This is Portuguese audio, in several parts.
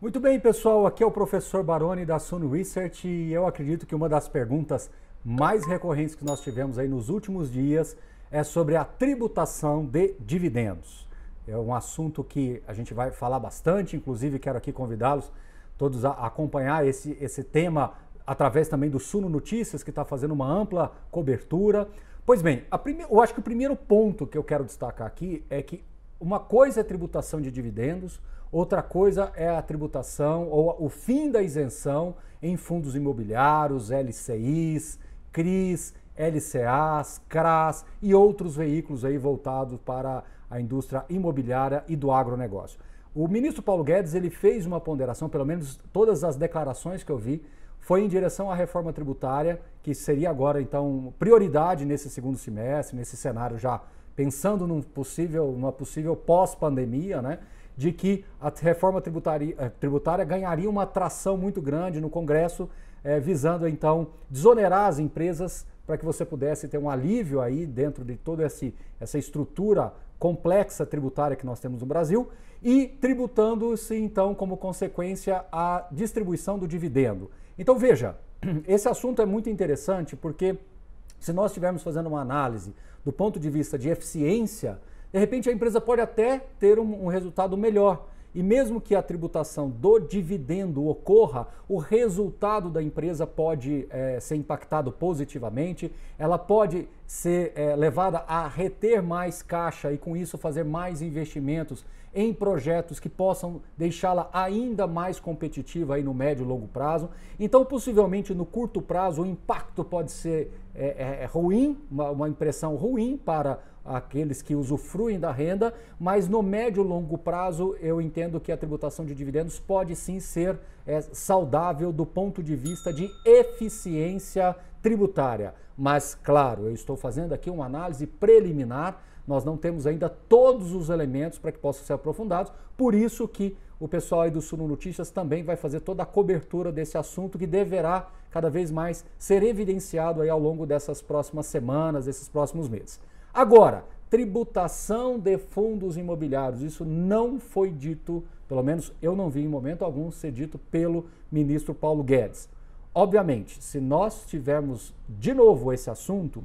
Muito bem, pessoal. Aqui é o professor Baroni da Sun Research e eu acredito que uma das perguntas mais recorrentes que nós tivemos aí nos últimos dias é sobre a tributação de dividendos. É um assunto que a gente vai falar bastante, inclusive quero aqui convidá-los todos a acompanhar esse, esse tema através também do Suno Notícias, que está fazendo uma ampla cobertura. Pois bem, prime... eu acho que o primeiro ponto que eu quero destacar aqui é que uma coisa é tributação de dividendos, outra coisa é a tributação ou o fim da isenção em fundos imobiliários, LCIs, CRIs, LCAs, CRAs e outros veículos aí voltados para a indústria imobiliária e do agronegócio. O ministro Paulo Guedes ele fez uma ponderação, pelo menos todas as declarações que eu vi, foi em direção à reforma tributária, que seria agora então prioridade nesse segundo semestre, nesse cenário já pensando num possível, numa possível pós-pandemia, né? de que a reforma tributária eh, ganharia uma atração muito grande no Congresso, eh, visando então desonerar as empresas para que você pudesse ter um alívio aí dentro de toda essa estrutura complexa tributária que nós temos no Brasil e tributando-se então como consequência a distribuição do dividendo. Então veja, esse assunto é muito interessante porque se nós estivermos fazendo uma análise do ponto de vista de eficiência, de repente a empresa pode até ter um, um resultado melhor. E mesmo que a tributação do dividendo ocorra, o resultado da empresa pode é, ser impactado positivamente, ela pode ser é, levada a reter mais caixa e, com isso, fazer mais investimentos em projetos que possam deixá-la ainda mais competitiva aí no médio e longo prazo. Então, possivelmente no curto prazo, o impacto pode ser é, é, é, ruim, uma, uma impressão ruim para aqueles que usufruem da renda, mas no médio e longo prazo eu entendo que a tributação de dividendos pode sim ser é, saudável do ponto de vista de eficiência tributária. Mas, claro, eu estou fazendo aqui uma análise preliminar nós não temos ainda todos os elementos para que possam ser aprofundados, por isso que o pessoal aí do Suno Notícias também vai fazer toda a cobertura desse assunto que deverá cada vez mais ser evidenciado aí ao longo dessas próximas semanas, desses próximos meses. Agora, tributação de fundos imobiliários, isso não foi dito, pelo menos eu não vi em momento algum ser dito pelo ministro Paulo Guedes. Obviamente, se nós tivermos de novo esse assunto,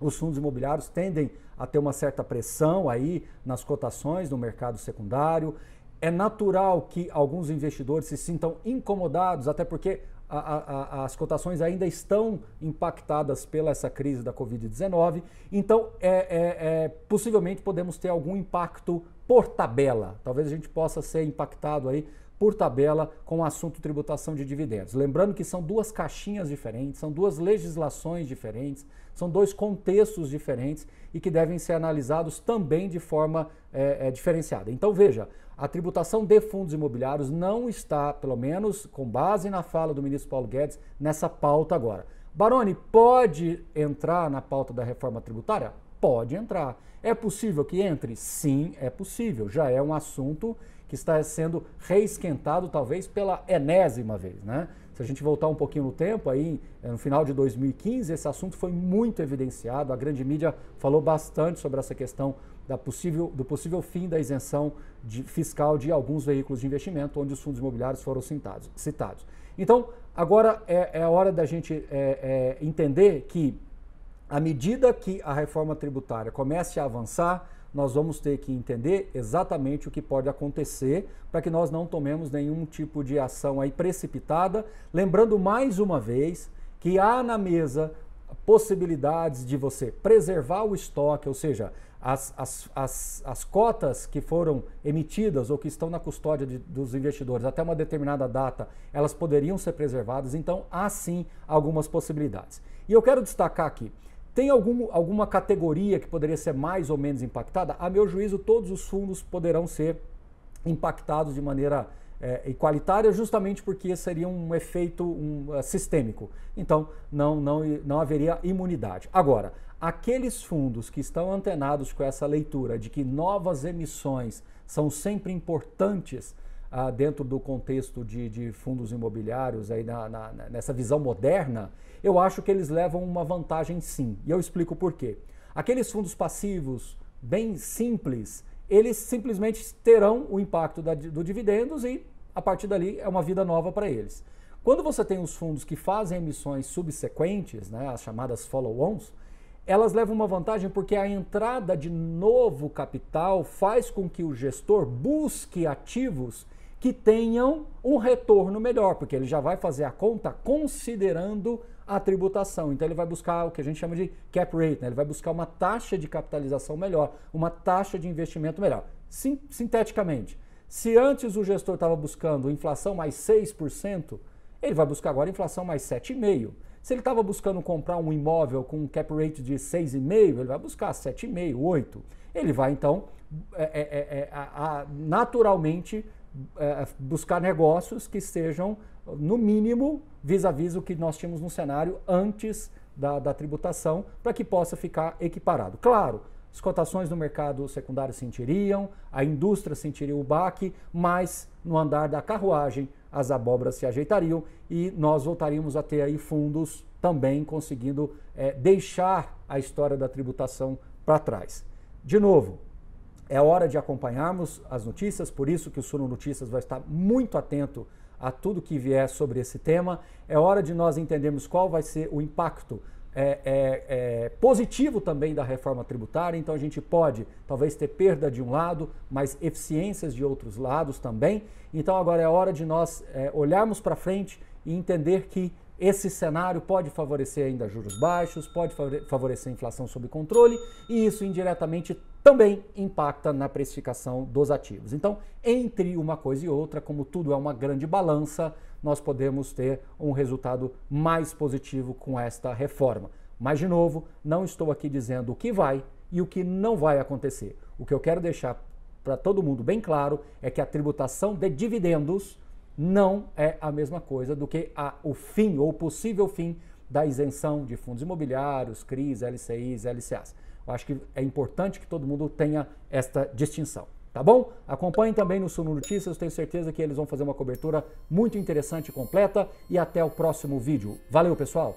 os fundos imobiliários tendem a ter uma certa pressão aí nas cotações no mercado secundário. É natural que alguns investidores se sintam incomodados, até porque a, a, a, as cotações ainda estão impactadas pela essa crise da Covid-19. Então, é, é, é, possivelmente podemos ter algum impacto por tabela. Talvez a gente possa ser impactado aí por tabela com o assunto tributação de dividendos. Lembrando que são duas caixinhas diferentes, são duas legislações diferentes, são dois contextos diferentes e que devem ser analisados também de forma é, é, diferenciada. Então veja, a tributação de fundos imobiliários não está, pelo menos com base na fala do ministro Paulo Guedes, nessa pauta agora. Baroni, pode entrar na pauta da reforma tributária? Pode entrar. É possível que entre? Sim, é possível. Já é um assunto que está sendo reesquentado, talvez, pela enésima vez. Né? Se a gente voltar um pouquinho no tempo, aí eh, no final de 2015, esse assunto foi muito evidenciado. A grande mídia falou bastante sobre essa questão da possível, do possível fim da isenção de, fiscal de alguns veículos de investimento, onde os fundos imobiliários foram citados. citados. Então, agora é, é a hora da gente é, é, entender que à medida que a reforma tributária comece a avançar, nós vamos ter que entender exatamente o que pode acontecer para que nós não tomemos nenhum tipo de ação aí precipitada. Lembrando mais uma vez que há na mesa possibilidades de você preservar o estoque, ou seja, as, as, as, as cotas que foram emitidas ou que estão na custódia de, dos investidores até uma determinada data, elas poderiam ser preservadas, então há sim algumas possibilidades. E eu quero destacar aqui, tem algum, alguma categoria que poderia ser mais ou menos impactada? A meu juízo, todos os fundos poderão ser impactados de maneira é, eh, igualitária, justamente porque seria um efeito um, uh, sistêmico. Então, não, não, não haveria imunidade. Agora, aqueles fundos que estão antenados com essa leitura de que novas emissões são sempre importantes ah, dentro do contexto de, de fundos imobiliários, aí na, na, nessa visão moderna, eu acho que eles levam uma vantagem sim. E eu explico por quê. Aqueles fundos passivos, bem simples, eles simplesmente terão o impacto da, do dividendos e a partir dali é uma vida nova para eles. Quando você tem os fundos que fazem emissões subsequentes, né, as chamadas follow-ons, elas levam uma vantagem porque a entrada de novo capital faz com que o gestor busque ativos que tenham um retorno melhor, porque ele já vai fazer a conta considerando a tributação. Então ele vai buscar o que a gente chama de cap rate, né? ele vai buscar uma taxa de capitalização melhor, uma taxa de investimento melhor. Sim, sinteticamente, se antes o gestor estava buscando inflação mais 6%, ele vai buscar agora inflação mais 7,5%. Se ele estava buscando comprar um imóvel com um cap rate de 6,5, ele vai buscar 7,5, 8. Ele vai então é, é, é, a, a, naturalmente é, é, buscar negócios que sejam, no mínimo, vis-à-vis o que nós tínhamos no cenário antes da, da tributação, para que possa ficar equiparado. Claro, as cotações no mercado secundário sentiriam, a indústria sentiria o baque, mas no andar da carruagem as abobras se ajeitariam e nós voltaríamos a ter aí fundos também conseguindo é, deixar a história da tributação para trás. De novo, é hora de acompanharmos as notícias, por isso que o Suno Notícias vai estar muito atento a tudo que vier sobre esse tema. É hora de nós entendermos qual vai ser o impacto é, é, é, positivo também da reforma tributária, então a gente pode talvez ter perda de um lado, mas eficiências de outros lados também. Então agora é hora de nós é, olharmos para frente e entender que esse cenário pode favorecer ainda juros baixos, pode favorecer inflação sob controle e isso indiretamente também impacta na precificação dos ativos. Então, entre uma coisa e outra, como tudo é uma grande balança, nós podemos ter um resultado mais positivo com esta reforma. Mas, de novo, não estou aqui dizendo o que vai e o que não vai acontecer. O que eu quero deixar para todo mundo bem claro é que a tributação de dividendos não é a mesma coisa do que a, o fim ou possível fim da isenção de fundos imobiliários, CRIs, LCIs, LCAs. Eu acho que é importante que todo mundo tenha esta distinção. Tá bom? Acompanhem também no Suno Notícias, tenho certeza que eles vão fazer uma cobertura muito interessante e completa. E até o próximo vídeo. Valeu, pessoal!